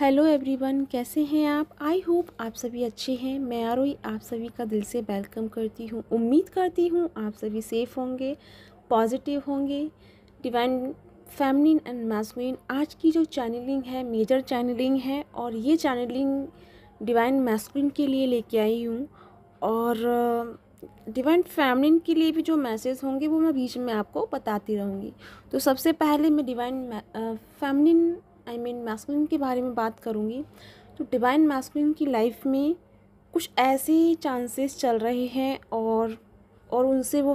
hello everyone कैसे हैं आप आई होप आप सभी अच्छे हैं मैं आरोही आप सभी का दिल से वेलकम करती हूँ उम्मीद करती हूँ आप सभी सेफ़ होंगे पॉजिटिव होंगे डिवाइन फैमिलिन एंड मैस्मिन आज की जो चैनलिंग है मेजर चैनलिंग है और ये चैनलिंग डिवाइन मैस्कुलिन के लिए लेके आई हूँ और डिवाइन फैमिलिन के लिए भी जो मैसेज होंगे वो मैं बीच में आपको बताती रहूँगी तो सबसे पहले मैं divine feminine I mean masculine के बारे में बात करूँगी तो डिवाइन मैस्कुलिन की लाइफ में कुछ ऐसे ही चांसेस चल रहे हैं और और उनसे वो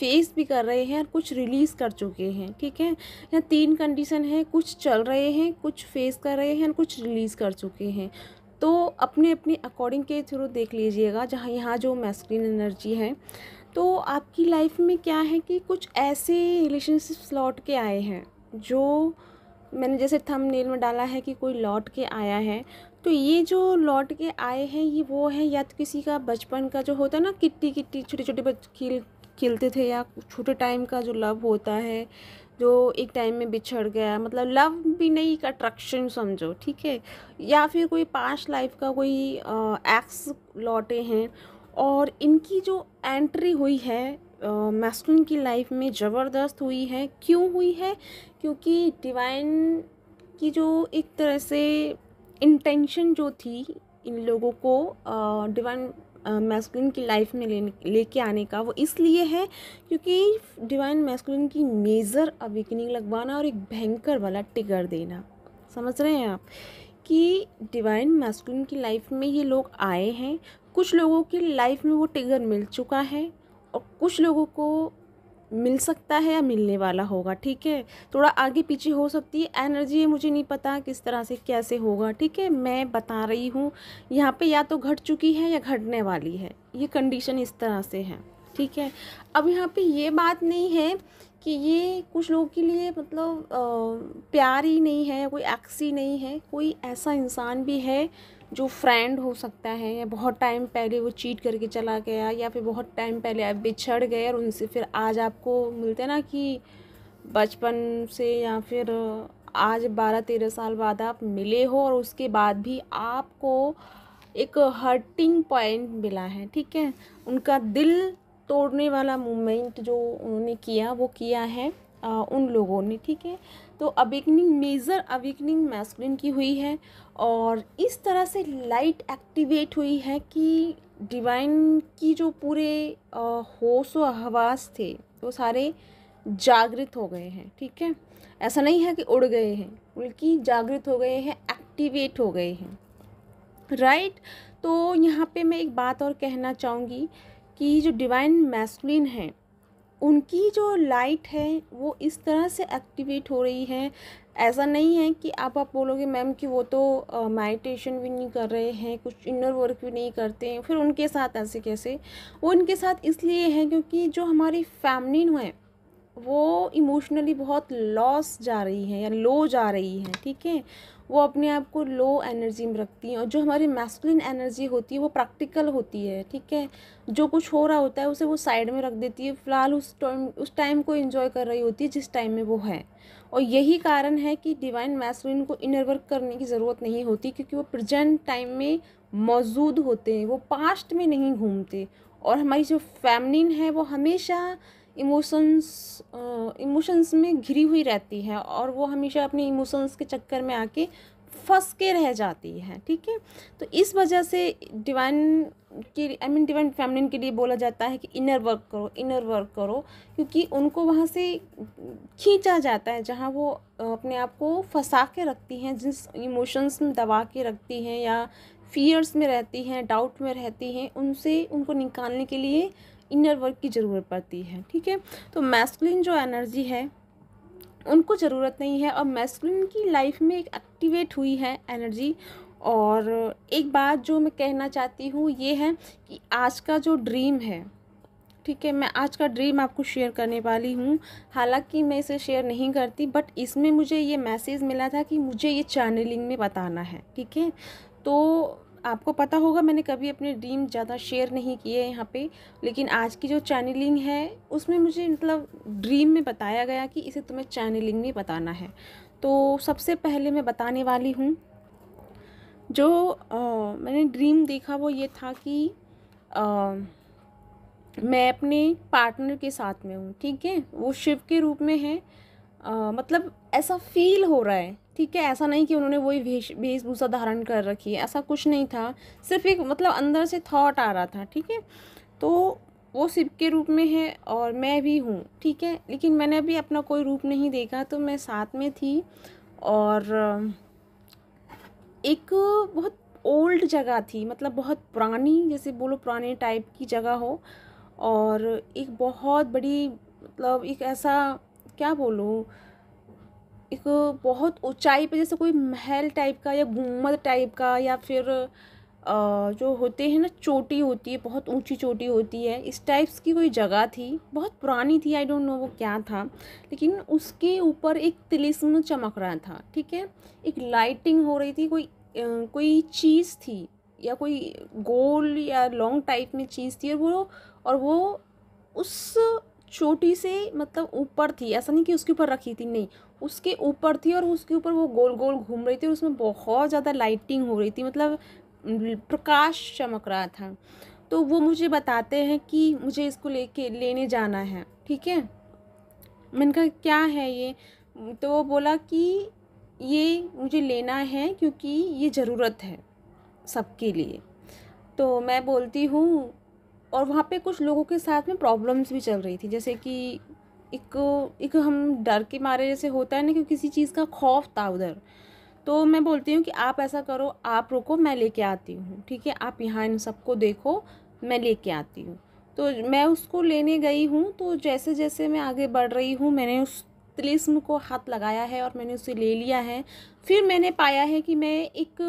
फेस भी कर रहे हैं और कुछ रिलीज़ कर चुके हैं ठीक है यहाँ तीन कंडीशन है कुछ चल रहे हैं कुछ फेस कर रहे हैं और कुछ रिलीज़ कर चुके हैं तो अपने अपने अकॉर्डिंग के थ्रू देख लीजिएगा जहाँ यहाँ जो मैस्क्रीन एनर्जी है तो आपकी लाइफ में क्या है कि कुछ ऐसे रिलेशनशिप्स लौट के आए हैं जो मैंने जैसे थम नेल में डाला है कि कोई लौट के आया है तो ये जो लौट के आए हैं ये वो है या तो किसी का बचपन का जो होता है ना किट्टी किट्टी छोटे छोटे बच खेल खेलते थे या छोटे टाइम का जो लव होता है जो एक टाइम में बिछड़ गया मतलब लव भी नहीं एक अट्रैक्शन समझो ठीक है या फिर कोई पास लाइफ का कोई एक्स लौटे हैं और इनकी जो एंट्री हुई है मैस्कुलिन की लाइफ में ज़बरदस्त हुई है क्यों हुई है क्योंकि डिवाइन की जो एक तरह से इंटेंशन जो थी इन लोगों को डिवाइन मैस्कुलिन की लाइफ में ले लेके आने का वो इसलिए है क्योंकि डिवाइन मैस्कुलिन की मेजर अवेकनिंग लगवाना और एक भयंकर वाला टिगर देना समझ रहे हैं आप कि डिवाइन मैस्कुलिन की लाइफ में ये लोग आए हैं कुछ लोगों की लाइफ में वो टिगर मिल चुका है और कुछ लोगों को मिल सकता है या मिलने वाला होगा ठीक है थोड़ा आगे पीछे हो सकती है एनर्जी है मुझे नहीं पता किस तरह से कैसे होगा ठीक है मैं बता रही हूँ यहाँ पे या तो घट चुकी है या घटने वाली है ये कंडीशन इस तरह से है ठीक है अब यहाँ पे ये बात नहीं है कि ये कुछ लोगों के लिए मतलब प्यार ही नहीं है कोई एक्सी नहीं है कोई ऐसा इंसान भी है जो फ्रेंड हो सकता है या बहुत टाइम पहले वो चीट करके चला गया या फिर बहुत टाइम पहले आप बिछड़ गए और उनसे फिर आज आपको मिलते ना कि बचपन से या फिर आज बारह तेरह साल बाद आप मिले हो और उसके बाद भी आपको एक हर्टिंग पॉइंट मिला है ठीक है उनका दिल तोड़ने वाला मोमेंट जो उन्होंने किया वो किया है आ, उन लोगों ने ठीक है तो अवेकनिंग मेजर अवेकनिंग मैस्कुलिन की हुई है और इस तरह से लाइट एक्टिवेट हुई है कि डिवाइन की जो पूरे होश व हवास थे वो सारे जागृत हो गए हैं ठीक है ऐसा नहीं है कि उड़ गए हैं बल्कि जागृत हो गए हैं एक्टिवेट हो गए हैं राइट तो यहाँ पे मैं एक बात और कहना चाहूँगी कि जो डिवाइन मैस्कुलिन है उनकी जो लाइट है वो इस तरह से एक्टिवेट हो रही है ऐसा नहीं है कि आप आप बोलोगे मैम कि वो तो मेडिटेशन भी नहीं कर रहे हैं कुछ इनर वर्क भी नहीं करते हैं फिर उनके साथ ऐसे कैसे वो उनके साथ इसलिए है क्योंकि जो हमारी फैमिली है वो इमोशनली बहुत लॉस जा रही हैं या लो जा रही हैं ठीक है वो अपने आप को लो एनर्जी में रखती हैं और जो हमारी मैस्कुलिन एनर्जी होती है वो प्रैक्टिकल होती है ठीक है जो कुछ हो रहा होता है उसे वो साइड में रख देती है फिलहाल उस टाइम उस टाइम को इन्जॉय कर रही होती है जिस टाइम में वो है और यही कारण है कि डिवाइन मैस्कुलिन को इनर वर्क करने की ज़रूरत नहीं होती क्योंकि वो प्रजेंट टाइम में मौजूद होते हैं वो पास्ट में नहीं घूमते और हमारी जो फैमिलिन है वो हमेशा इमोशंस इमोशंस में घिरी हुई रहती है और वो हमेशा अपने इमोशंस के चक्कर में आके फंस के रह जाती है ठीक है तो इस वजह से डिवाइन के आई मीन डिवाइन फैमिलिन के लिए बोला जाता है कि इनर वर्क करो इनर वर्क करो क्योंकि उनको वहाँ से खींचा जाता है जहाँ वो अपने आप को फंसा के रखती हैं जिस इमोशंस में दबा के रखती हैं या फियर्स में रहती हैं डाउट में रहती हैं उनसे उनको निकालने के लिए इनर वर्क की ज़रूरत पड़ती है ठीक है तो मैस्कुलिन जो एनर्जी है उनको ज़रूरत नहीं है और मैस्कुलिन की लाइफ में एक एक्टिवेट हुई है एनर्जी और एक बात जो मैं कहना चाहती हूँ ये है कि आज का जो ड्रीम है ठीक है मैं आज का ड्रीम आपको शेयर करने वाली हूँ हालांकि मैं इसे शेयर नहीं करती बट इसमें मुझे ये मैसेज मिला था कि मुझे ये चैनलिंग में बताना है ठीक है तो आपको पता होगा मैंने कभी अपने ड्रीम ज़्यादा शेयर नहीं किए यहाँ पे लेकिन आज की जो चैनलिंग है उसमें मुझे मतलब ड्रीम में बताया गया कि इसे तुम्हें चैनलिंग में बताना है तो सबसे पहले मैं बताने वाली हूँ जो आ, मैंने ड्रीम देखा वो ये था कि आ, मैं अपने पार्टनर के साथ में हूँ ठीक है वो शिव के रूप में है आ, मतलब ऐसा फील हो रहा है ठीक है ऐसा नहीं कि उन्होंने वही भेष वेशभूषा धारण कर रखी है ऐसा कुछ नहीं था सिर्फ एक मतलब अंदर से थॉट आ रहा था ठीक है तो वो शिव के रूप में है और मैं भी हूँ ठीक है लेकिन मैंने अभी अपना कोई रूप नहीं देखा तो मैं साथ में थी और एक बहुत ओल्ड जगह थी मतलब बहुत पुरानी जैसे बोलो पुराने टाइप की जगह हो और एक बहुत बड़ी मतलब एक ऐसा क्या बोलूँ एक बहुत ऊंचाई पे जैसे कोई महल टाइप का या गुम्मद टाइप का या फिर जो होते हैं ना चोटी होती है बहुत ऊंची चोटी होती है इस टाइप्स की कोई जगह थी बहुत पुरानी थी आई डोंट नो वो क्या था लेकिन उसके ऊपर एक तिलिस्म चमक रहा था ठीक है एक लाइटिंग हो रही थी कोई कोई चीज़ थी या कोई गोल या लॉन्ग टाइप में चीज़ थी और वो और वो उस छोटी से मतलब ऊपर थी ऐसा नहीं कि उसके ऊपर रखी थी नहीं उसके ऊपर थी और उसके ऊपर वो गोल गोल घूम रही थी और उसमें बहुत ज़्यादा लाइटिंग हो रही थी मतलब प्रकाश चमक रहा था तो वो मुझे बताते हैं कि मुझे इसको लेके लेने जाना है ठीक है मैंने कहा क्या है ये तो वो बोला कि ये मुझे लेना है क्योंकि ये ज़रूरत है सबके लिए तो मैं बोलती हूँ और वहाँ पे कुछ लोगों के साथ में प्रॉब्लम्स भी चल रही थी जैसे कि एक एक हम डर के मारे जैसे होता है ना कि किसी चीज़ का खौफ था उधर तो मैं बोलती हूँ कि आप ऐसा करो आप रुको मैं लेके आती हूँ ठीक है आप यहाँ इन सबको देखो मैं लेके आती हूँ तो मैं उसको लेने गई हूँ तो जैसे जैसे मैं आगे बढ़ रही हूँ मैंने उस तिलिस्म को हाथ लगाया है और मैंने उसे ले लिया है फिर मैंने पाया है कि मैं एक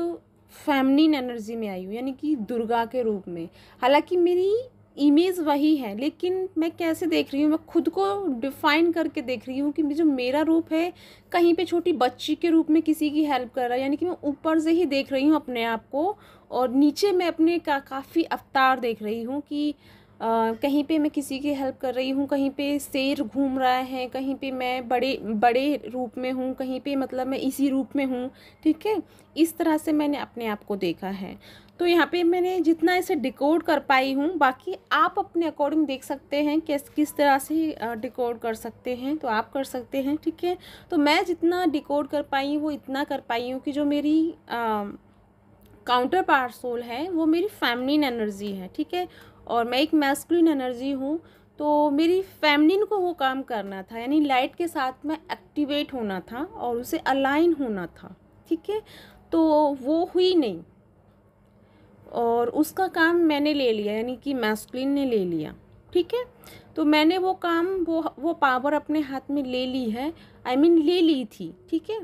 फैमिलीन एनर्जी में आई हूँ यानी कि दुर्गा के रूप में हालांकि मेरी इमेज वही है लेकिन मैं कैसे देख रही हूँ मैं खुद को डिफ़ाइन करके देख रही हूँ कि जो मेरा रूप है कहीं पे छोटी बच्ची के रूप में किसी की हेल्प कर रहा है यानी कि मैं ऊपर से ही देख रही हूँ अपने आप को और नीचे मैं अपने का काफ़ी अवतार देख रही हूँ कि कहीं पे मैं किसी की हेल्प कर रही हूँ कहीं पे शेर घूम रहा है कहीं पे मैं बड़े बड़े रूप में हूँ कहीं पे मतलब मैं इसी रूप में हूँ ठीक है इस तरह से मैंने अपने आप को देखा है तो यहाँ पे मैंने जितना इसे डिकोड कर पाई हूँ बाकी आप अपने अकॉर्डिंग देख सकते हैं किस किस तरह से डिकोड कर सकते हैं तो आप कर सकते हैं ठीक है तो मैं जितना डिकोड कर पाई हूँ वो इतना कर पाई हूँ कि जो मेरी काउंटर पार्ट सोल है वो मेरी फैमिलीन एनर्जी है ठीक है और मैं एक मैस्कुलिन एनर्जी हूँ तो मेरी फैमिलिन को वो काम करना था यानी लाइट के साथ में एक्टिवेट होना था और उसे अलाइन होना था ठीक है तो वो हुई नहीं और उसका काम मैंने ले लिया यानी कि मैस्कुलिन ने ले लिया ठीक है तो मैंने वो काम वो वो पावर अपने हाथ में ले ली है आई I मीन mean, ले ली थी ठीक है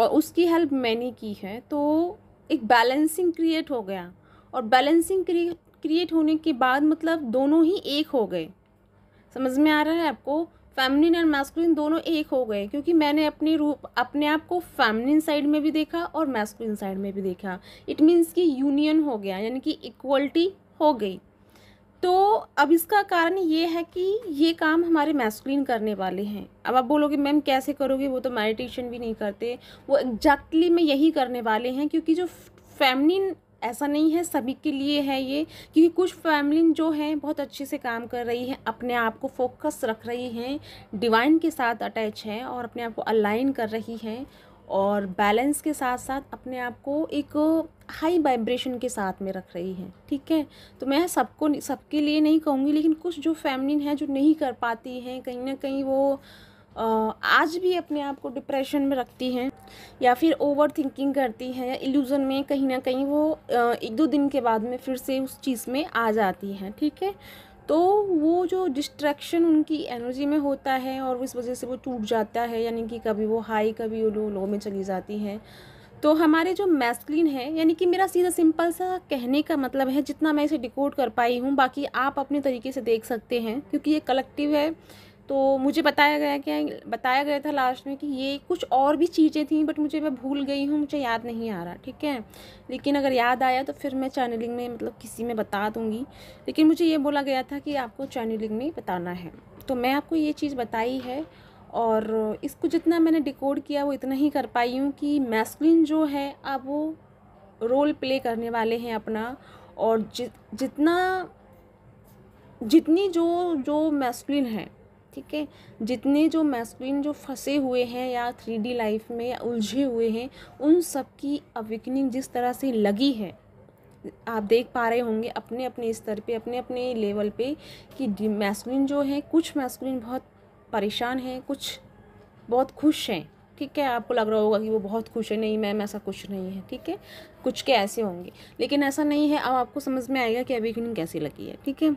और उसकी हेल्प मैंने की है तो एक बैलेंसिंग क्रिएट हो गया और बैलेंसिंग क्रिएट होने के बाद मतलब दोनों ही एक हो गए समझ में आ रहा है आपको फैमिलिन और मैस्कुलिन दोनों एक हो गए क्योंकि मैंने अपने रूप अपने आप को फैमिलिन साइड में भी देखा और मैस्कुलिन साइड में भी देखा इट मीन्स कि यूनियन हो गया यानी कि इक्वलिटी हो गई तो अब इसका कारण ये है कि ये काम हमारे मैस्कुलिन करने वाले हैं अब आप बोलोगे मैम कैसे करोगे वो तो मेडिटेशन भी नहीं करते वो एग्जैक्टली exactly में यही करने वाले हैं क्योंकि जो फैमिलिन ऐसा नहीं है सभी के लिए है ये क्योंकि कुछ फैमिली जो हैं बहुत अच्छे से काम कर रही हैं अपने आप को फोकस रख रही हैं डिवाइन के साथ अटैच हैं और अपने आप को अलाइन कर रही हैं और बैलेंस के साथ साथ अपने आप को एक हाई वाइब्रेशन के साथ में रख रही हैं ठीक है तो मैं सबको सबके लिए नहीं कहूँगी लेकिन कुछ जो फैमिली हैं जो नहीं कर पाती हैं कहीं ना कहीं वो आज भी अपने आप को डिप्रेशन में रखती हैं या फिर ओवर थिंकिंग करती हैं या इल्यूज़न में कहीं ना कहीं वो एक दो दिन के बाद में फिर से उस चीज़ में आ जाती हैं ठीक है तो वो जो डिस्ट्रैक्शन उनकी एनर्जी में होता है और उस इस वजह से वो टूट जाता है यानी कि कभी वो हाई कभी वो लो लो में चली जाती हैं तो हमारे जो मैस्कलिन है यानी कि मेरा सीधा सिंपल सा कहने का मतलब है जितना मैं इसे डिकोड कर पाई हूँ बाकी आप अपने तरीके से देख सकते हैं क्योंकि ये कलेक्टिव है तो मुझे बताया गया कि बताया गया था लास्ट में कि ये कुछ और भी चीज़ें थी बट मुझे मैं भूल गई हूँ मुझे याद नहीं आ रहा ठीक है लेकिन अगर याद आया तो फिर मैं चैनलिंग में मतलब किसी में बता दूँगी लेकिन मुझे ये बोला गया था कि आपको चैनलिंग में बताना है तो मैं आपको ये चीज़ बताई है और इसको जितना मैंने डिकोड किया वो इतना ही कर पाई हूँ कि मैस्किन जो है अब वो रोल प्ले करने वाले हैं अपना और जि, जितना जितनी जो जो मैस्किन है ठीक है जितने जो मैस्कुलिन जो फंसे हुए हैं या थ्री डी लाइफ में या उलझे हुए हैं उन सब की अवेकनिंग जिस तरह से लगी है आप देख पा रहे होंगे अपने अपने स्तर पे अपने अपने लेवल पे कि मैस्कुलिन जो है कुछ मैस्कुलिन बहुत परेशान हैं कुछ बहुत खुश हैं ठीक है आपको लग रहा होगा कि वो बहुत खुश है नहीं मैम ऐसा कुछ नहीं है ठीक है कुछ के ऐसे होंगे लेकिन ऐसा नहीं है अब आपको समझ में आएगा कि अवेकनिंग कैसी लगी है ठीक है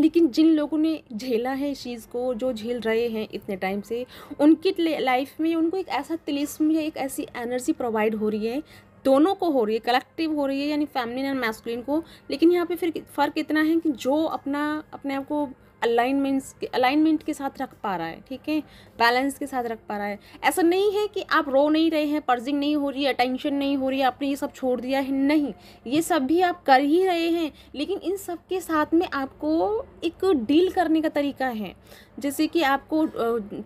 लेकिन जिन लोगों ने झेला है इस चीज़ को जो झेल रहे हैं इतने टाइम से उनकी लाइफ में उनको एक ऐसा तिलिस्म या एक ऐसी एनर्जी प्रोवाइड हो रही है दोनों को हो रही है कलेक्टिव हो रही है यानी फैमिली एंड मैस्कुलिन को लेकिन यहाँ पे फिर फ़र्क इतना है कि जो अपना अपने आप को अलाइनमेंट्स के अलाइनमेंट के साथ रख पा रहा है ठीक है बैलेंस के साथ रख पा रहा है ऐसा नहीं है कि आप रो नहीं रहे हैं पर्जिंग नहीं हो रही है अटेंशन नहीं हो रही है आपने ये सब छोड़ दिया है नहीं ये सब भी आप कर ही रहे हैं लेकिन इन सब के साथ में आपको एक डील करने का तरीका है जैसे कि आपको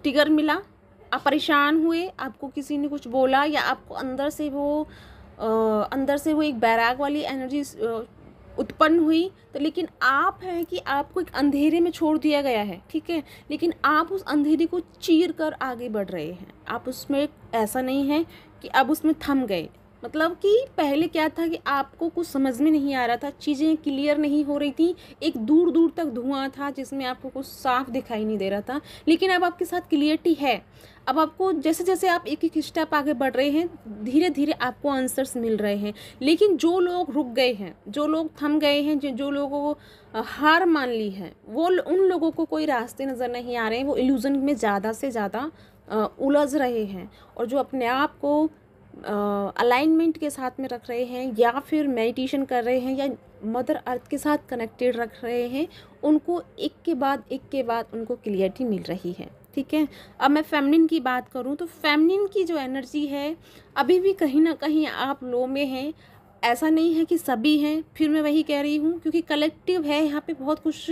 टिगर मिला आप परेशान हुए आपको किसी ने कुछ बोला या आपको अंदर से वो आ, अंदर से वो एक बैराग वाली एनर्जी उत्पन्न हुई तो लेकिन आप हैं कि आपको एक अंधेरे में छोड़ दिया गया है ठीक है लेकिन आप उस अंधेरे को चीर कर आगे बढ़ रहे हैं आप उसमें ऐसा नहीं है कि अब उसमें थम गए मतलब कि पहले क्या था कि आपको कुछ समझ में नहीं आ रहा था चीज़ें क्लियर नहीं हो रही थी एक दूर दूर तक धुआं था जिसमें आपको कुछ साफ दिखाई नहीं दे रहा था लेकिन अब आपके साथ क्लियरिटी है अब आपको जैसे जैसे आप एक एक स्टेप आगे बढ़ रहे हैं धीरे धीरे आपको आंसर्स मिल रहे हैं लेकिन जो लोग रुक गए हैं जो लोग थम गए हैं जो जो लोगों को हार मान ली है वो उन लोगों को कोई रास्ते नज़र नहीं आ रहे हैं वो इल्यूज़न में ज़्यादा से ज़्यादा उलझ रहे हैं और जो अपने आप को अलाइनमेंट के साथ में रख रहे हैं या फिर मेडिटेशन कर रहे हैं या मदर अर्थ के साथ कनेक्टेड रख रहे हैं उनको एक के बाद एक के बाद उनको क्लियरिटी मिल रही है ठीक है अब मैं फैमिलिन की बात करूं तो फैमिलिन की जो एनर्जी है अभी भी कहीं ना कहीं आप लो में हैं ऐसा नहीं है कि सभी हैं फिर मैं वही कह रही हूँ क्योंकि कलेक्टिव है यहाँ पर बहुत कुछ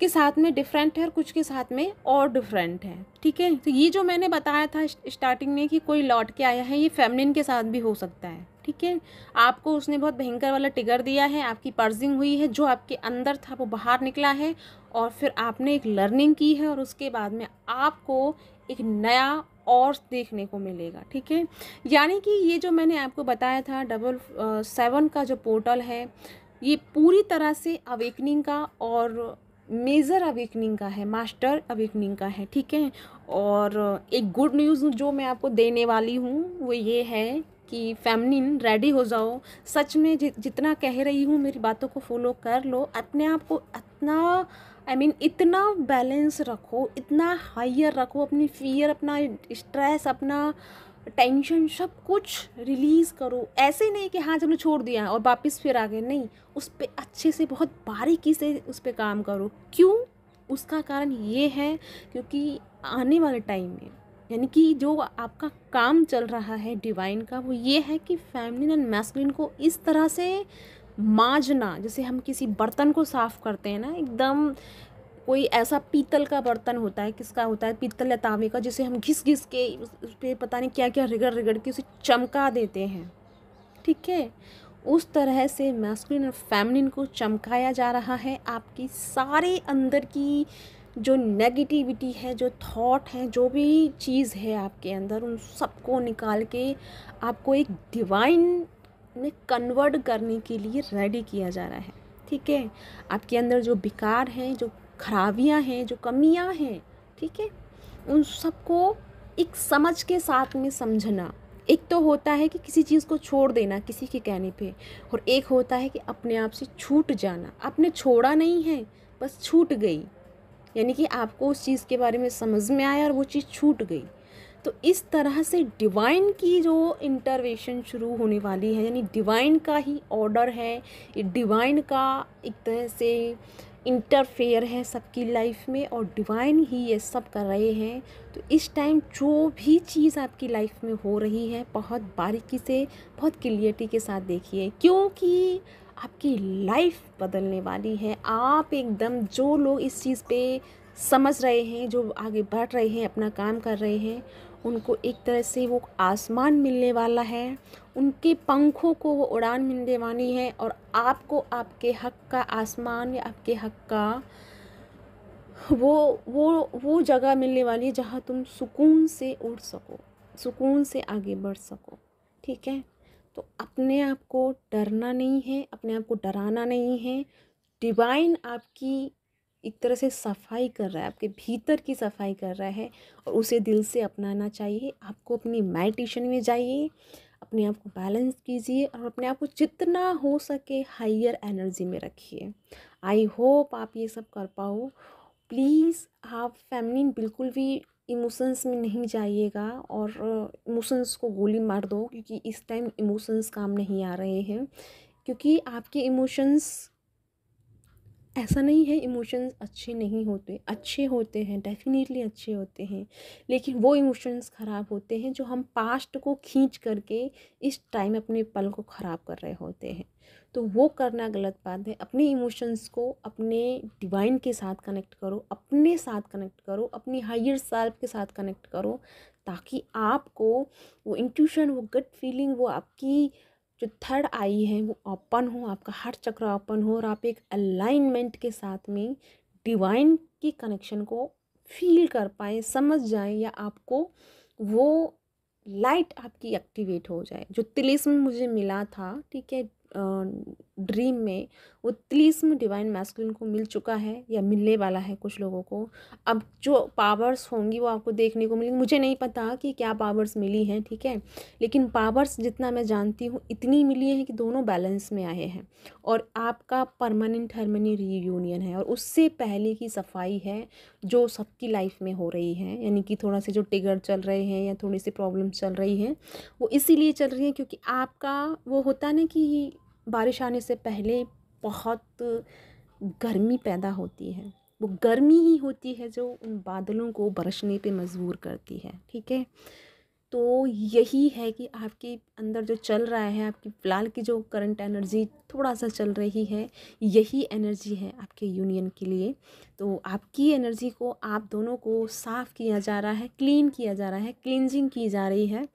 के साथ में डिफरेंट है और कुछ के साथ में और डिफरेंट है ठीक है तो ये जो मैंने बताया था स्टार्टिंग में कि कोई लौट के आया है ये फेमिलिन के साथ भी हो सकता है ठीक है आपको उसने बहुत भयंकर वाला टिगर दिया है आपकी पर्जिंग हुई है जो आपके अंदर था वो बाहर निकला है और फिर आपने एक लर्निंग की है और उसके बाद में आपको एक नया और देखने को मिलेगा ठीक है यानी कि ये जो मैंने आपको बताया था डबल सेवन का जो पोर्टल है ये पूरी तरह से अवेकनिंग का और मेजर अवेकनिंग का है मास्टर अवेकनिंग का है ठीक है और एक गुड न्यूज़ जो मैं आपको देने वाली हूँ वो ये है कि फैमिलिन रेडी हो जाओ सच में जि, जितना कह रही हूँ मेरी बातों को फॉलो कर लो अपने आप को इतना आई I मीन mean, इतना बैलेंस रखो इतना हाइयर रखो अपनी फियर अपना स्ट्रेस अपना टेंशन सब कुछ रिलीज़ करो ऐसे नहीं कि हाँ चलो छोड़ दिया और वापस फिर आ गए नहीं उस पर अच्छे से बहुत बारीकी से उस पर काम करो क्यों उसका कारण ये है क्योंकि आने वाले टाइम में यानी कि जो आपका काम चल रहा है डिवाइन का वो ये है कि फैमिली एंड मैस्किन को इस तरह से माजना जैसे हम किसी बर्तन को साफ़ करते हैं ना एकदम कोई ऐसा पीतल का बर्तन होता है किसका होता है पीतल या तांबे का जिसे हम घिस घिस के उस पर पता नहीं क्या क्या रिगड़ रिगड़ के उसे चमका देते हैं ठीक है उस तरह से मैस्कुलिन और फैमिलिन को चमकाया जा रहा है आपकी सारे अंदर की जो नेगेटिविटी है जो थॉट है जो भी चीज़ है आपके अंदर उन सबको निकाल के आपको एक डिवाइन में कन्वर्ट करने के लिए रेडी किया जा रहा है ठीक है आपके अंदर जो बिकार हैं जो खराबियाँ हैं जो कमियाँ हैं ठीक है उन सबको एक समझ के साथ में समझना एक तो होता है कि किसी चीज़ को छोड़ देना किसी के कहने पे और एक होता है कि अपने आप से छूट जाना आपने छोड़ा नहीं है बस छूट गई यानी कि आपको उस चीज़ के बारे में समझ में आया और वो चीज़ छूट गई तो इस तरह से डिवाइन की जो इंटरवेशन शुरू होने वाली है यानी डिवाइन का ही ऑर्डर है डिवाइन का एक तरह से इंटरफेयर है सबकी लाइफ में और डिवाइन ही ये सब कर रहे हैं तो इस टाइम जो भी चीज़ आपकी लाइफ में हो रही है बहुत बारीकी से बहुत क्लियरिटी के साथ देखिए क्योंकि आपकी लाइफ बदलने वाली है आप एकदम जो लोग इस चीज़ पे समझ रहे हैं जो आगे बढ़ रहे हैं अपना काम कर रहे हैं उनको एक तरह से वो आसमान मिलने वाला है उनके पंखों को वो उड़ान मिलने वाली है और आपको आपके हक का आसमान या आपके हक का वो वो वो जगह मिलने वाली है जहाँ तुम सुकून से उड़ सको सुकून से आगे बढ़ सको ठीक है तो अपने आप को डरना नहीं है अपने आप को डराना नहीं है डिवाइन आपकी एक तरह से सफाई कर रहा है आपके भीतर की सफाई कर रहा है और उसे दिल से अपनाना चाहिए आपको अपनी मेडिटेशन में जाइए अपने आप को बैलेंस कीजिए और अपने आप को जितना हो सके हाइयर एनर्जी में रखिए आई होप आप ये सब कर पाओ प्लीज़ आप फैमिली बिल्कुल भी इमोशंस में नहीं जाइएगा और इमोशंस को गोली मार दो क्योंकि इस टाइम इमोशंस काम नहीं आ रहे हैं क्योंकि आपके इमोशंस ऐसा नहीं है इमोशंस अच्छे नहीं होते अच्छे होते हैं डेफिनेटली अच्छे होते हैं लेकिन वो इमोशंस ख़राब होते हैं जो हम पास्ट को खींच करके इस टाइम अपने पल को ख़राब कर रहे होते हैं तो वो करना गलत बात है अपने इमोशंस को अपने डिवाइन के साथ कनेक्ट करो अपने साथ कनेक्ट करो अपनी हायर सेल्फ के साथ कनेक्ट करो ताकि आपको वो इंट्यूशन वो गट फीलिंग वो आपकी जो थर्ड आई है वो ओपन हो आपका हर चक्र ओपन हो और आप एक अलाइनमेंट के साथ में डिवाइन की कनेक्शन को फील कर पाए समझ जाए या आपको वो लाइट आपकी एक्टिवेट हो जाए जो तिलिस्म मुझे मिला था ठीक है ड्रीम में वो तिलिस्म डिवाइन मैस्कुलिन को मिल चुका है या मिलने वाला है कुछ लोगों को अब जो पावर्स होंगी वो आपको देखने को मिलेंगी मुझे नहीं पता कि क्या पावर्स मिली हैं ठीक है लेकिन पावर्स जितना मैं जानती हूँ इतनी मिली है कि दोनों बैलेंस में आए हैं और आपका परमानेंट हरमनी रीयूनियन है और उससे पहले की सफाई है जो सबकी लाइफ में हो रही है यानी कि थोड़ा से जो टिगर चल रहे हैं या थोड़ी सी प्रॉब्लम चल रही हैं वो इसीलिए चल रही हैं क्योंकि आपका वो होता ना कि बारिश आने से पहले बहुत गर्मी पैदा होती है वो गर्मी ही होती है जो उन बादलों को बरसने पे मजबूर करती है ठीक है तो यही है कि आपके अंदर जो चल रहा है आपकी फ़िलहाल की जो करंट एनर्जी थोड़ा सा चल रही है यही एनर्जी है आपके यूनियन के लिए तो आपकी एनर्जी को आप दोनों को साफ़ किया जा रहा है क्लीन किया जा रहा है क्लिनजिंग की जा रही है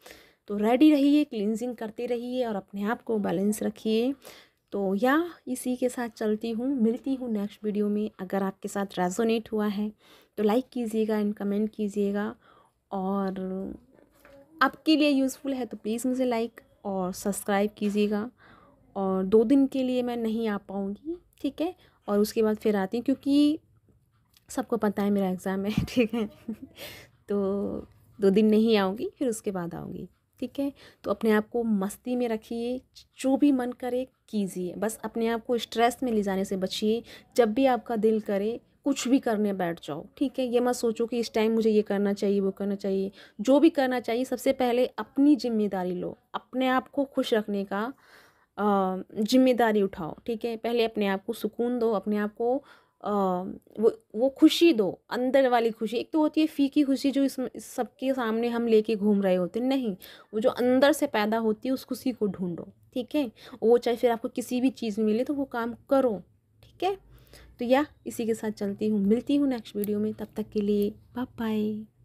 तो रेडी रहिए क्लिनजिंग करते रहिए और अपने आप को बैलेंस रखिए तो या इसी के साथ चलती हूँ मिलती हूँ नेक्स्ट वीडियो में अगर आपके साथ रेजोनेट हुआ है तो लाइक कीजिएगा एंड कमेंट कीजिएगा और आपके लिए यूज़फुल है तो प्लीज़ मुझे लाइक और सब्सक्राइब कीजिएगा और दो दिन के लिए मैं नहीं आ पाऊँगी ठीक है और उसके बाद फिर आती हूँ क्योंकि सबको पता है मेरा एग्ज़ाम है ठीक है तो दो दिन नहीं आऊँगी फिर उसके बाद आऊँगी ठीक है तो अपने आप को मस्ती में रखिए जो भी मन करे कीजिए बस अपने आप को स्ट्रेस में ले जाने से बचिए जब भी आपका दिल करे कुछ भी करने बैठ जाओ ठीक है ये मत सोचो कि इस टाइम मुझे ये करना चाहिए वो करना चाहिए जो भी करना चाहिए सबसे पहले अपनी जिम्मेदारी लो अपने आप को खुश रखने का जिम्मेदारी उठाओ ठीक है पहले अपने आप को सुकून दो अपने आप को वो वो खुशी दो अंदर वाली खुशी एक तो होती है फीकी खुशी जो इस सबके सामने हम लेके घूम रहे होते नहीं वो जो अंदर से पैदा होती है उस खुशी को ढूंढो ठीक है वो चाहे फिर आपको किसी भी चीज़ में मिले तो वो काम करो ठीक है तो या इसी के साथ चलती हूँ मिलती हूँ नेक्स्ट वीडियो में तब तक के लिए बाय